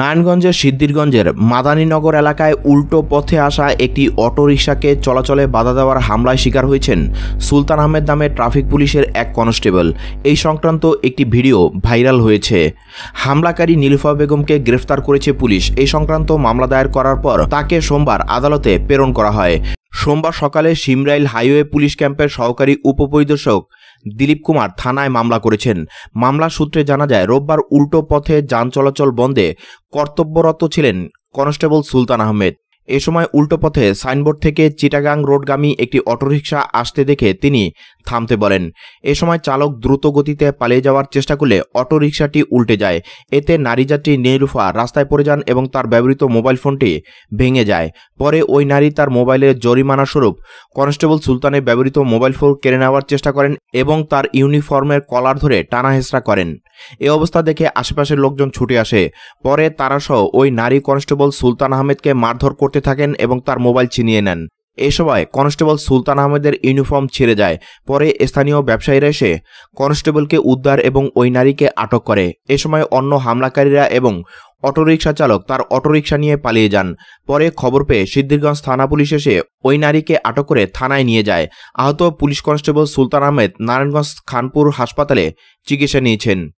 নারায়ণগঞ্জের সিদ্দিরগঞ্জের মাদানীনগর এলাকায় উল্টো পথে আসা একটি অটোরিকশাকে চলাচলে বাধা দেওয়ার হামলায় শিকার হয়েছেন সুলতান আহমেদ নামে ট্রাফিক পুলিশের এক কনস্টেবল এই সংক্রান্ত একটি ভিডিও ভাইরাল হয়েছে হামলাকারী নীলফা বেগমকে গ্রেফতার করেছে পুলিশ এই সংক্রান্ত মামলা দায়ের করার পর তাকে সোমবার আদালতে প্রেরণ করা হয় সোমবার সকালে সিমরাইল হাইওয়ে পুলিশ ক্যাম্পের সহকারী উপপরিদর্শক দিলীপ কুমার থানায় মামলা করেছেন মামলা সূত্রে জানা যায় রোববার উল্টো পথে যান চলাচল বন্ধে কর্তব্যরত ছিলেন কনস্টেবল সুলতান আহমেদ এ সময় উল্টো পথে সাইনবোর্ড থেকে চিটাগাং রোডগামী একটি অটোরিকশা আসতে দেখে তিনি থামতে বলেন এ সময় চালক দ্রুত গতিতে পালিয়ে যাওয়ার চেষ্টা করলে অটোরিকশাটি উল্টে যায় এতে নারী যাত্রী নিরুফা রাস্তায় পড়ে যান এবং তার ব্যবহৃত মোবাইল ফোনটি ভেঙে যায় পরে ওই নারী তার মোবাইলের জরিমানা স্বরূপ কনস্টেবল সুলতানের ব্যবহৃত মোবাইল ফোন কেড়ে নেওয়ার চেষ্টা করেন এবং তার ইউনিফর্মের কলার ধরে টানা হেসরা করেন এ অবস্থা দেখে আশেপাশের লোকজন ছুটে আসে পরে তারা ওই নারী কনস্টেবল সুলতান আহমেদকে মারধর করতে থাকেন এবং তার মোবাইল ছিনিয়ে নেন এ সময় কনস্টেবল সুলতান আহমেদের ইউনিফর্ম ছেড়ে যায় পরে স্থানীয় ব্যবসায়ীরা এসে কনস্টেবলকে উদ্ধার এবং ওই নারীকে আটক করে এ সময় অন্য হামলাকারীরা এবং অটোরিকশা চালক তার অটোরিকশা নিয়ে পালিয়ে যান পরে খবর পেয়ে সিদ্ধিরগঞ্জ থানা পুলিশ এসে ওই নারীকে আটক করে থানায় নিয়ে যায় আহত পুলিশ কনস্টেবল সুলতান আহমেদ নারায়ণগঞ্জ খানপুর হাসপাতালে চিকিৎসা নিয়েছেন